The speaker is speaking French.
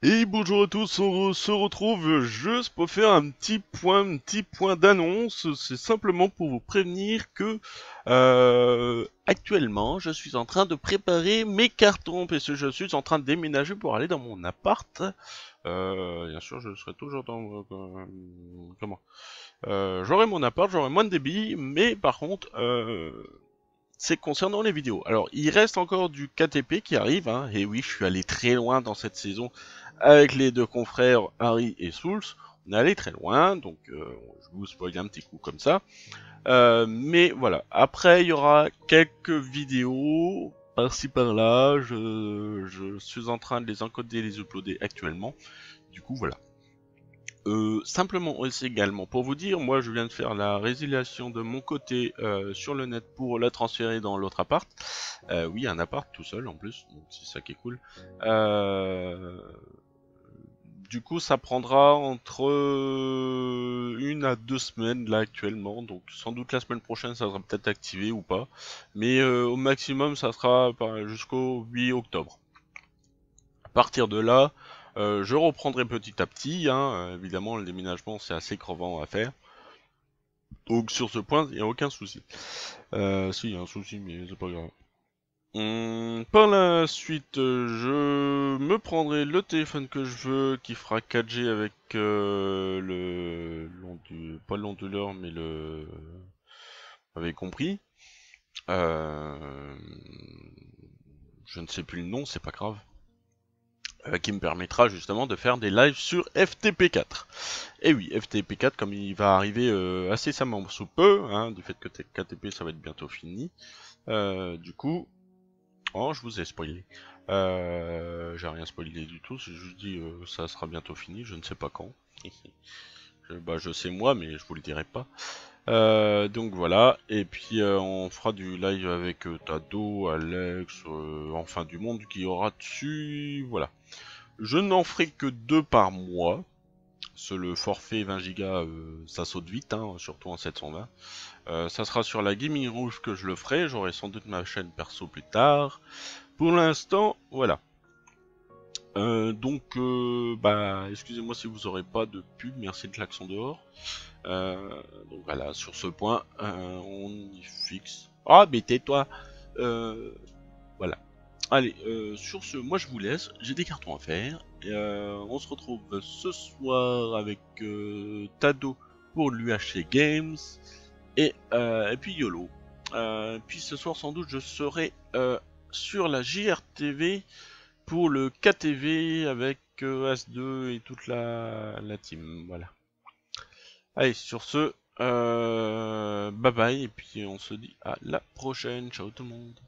Et bonjour à tous, on se retrouve juste pour faire un petit point, un petit point d'annonce. C'est simplement pour vous prévenir que euh, actuellement, je suis en train de préparer mes cartons parce que je suis en train de déménager pour aller dans mon appart. Euh, bien sûr, je serai toujours dans euh, comment euh, J'aurai mon appart, j'aurai moins de débit, mais par contre. Euh, c'est concernant les vidéos. Alors, il reste encore du KTP qui arrive, hein. et oui, je suis allé très loin dans cette saison avec les deux confrères Harry et Souls. On est allé très loin, donc euh, je vous spoil un petit coup comme ça. Euh, mais voilà, après il y aura quelques vidéos par-ci par-là, je, je suis en train de les encoder et les uploader actuellement. Du coup, voilà. Euh, simplement aussi également pour vous dire, moi je viens de faire la résiliation de mon côté euh, sur le net pour la transférer dans l'autre appart. Euh, oui, un appart tout seul en plus, donc c'est ça qui est cool. Du coup, ça prendra entre une à deux semaines là actuellement, donc sans doute la semaine prochaine ça sera peut-être activé ou pas, mais au maximum ça sera jusqu'au 8 octobre. À partir de là, euh, je reprendrai petit à petit, hein. euh, évidemment le déménagement c'est assez crevant à faire. Donc sur ce point, il n'y a aucun souci. Euh, si, il y a un souci, mais c'est pas grave. Hum, par la suite, je me prendrai le téléphone que je veux, qui fera 4G avec le... long Pas l'heure, mais le... Vous avez compris. Je ne sais plus le nom, c'est pas grave. Euh, qui me permettra justement de faire des lives sur FTP4. Et oui, FTP4, comme il va arriver euh, assez simplement sous peu, hein, du fait que KTP ça va être bientôt fini, euh, du coup... Oh, je vous ai spoilé. J'ai rien spoilé du tout, Je dis que ça sera bientôt fini, je ne sais pas quand. je, bah, je sais moi, mais je vous le dirai pas. Euh, donc voilà, et puis euh, on fera du live avec euh, Tado, Alex, enfin du monde qui aura dessus, voilà. Je n'en ferai que deux par mois, le forfait 20 gigas, ça saute vite, hein, surtout en 720. ça sera sur la gaming rouge que je le ferai, j'aurai sans doute ma chaîne perso plus tard. Pour l'instant, voilà. Euh, donc, euh, bah, excusez-moi si vous n'aurez pas de pub, merci de l'accent dehors. Euh, donc voilà, sur ce point, on y fixe. Ah, mais tais-toi Voilà. Allez, sur ce, moi je vous laisse, j'ai des cartons à faire. on se retrouve ce soir avec Tado pour l'UHC Games et, et puis YOLO. puis ce soir, sans doute, je serai sur la JRTV pour le KTV avec s euh, As2 et toute la, team. Voilà. Allez, sur ce, euh, bye bye, et puis on se dit à la prochaine. Ciao tout le monde.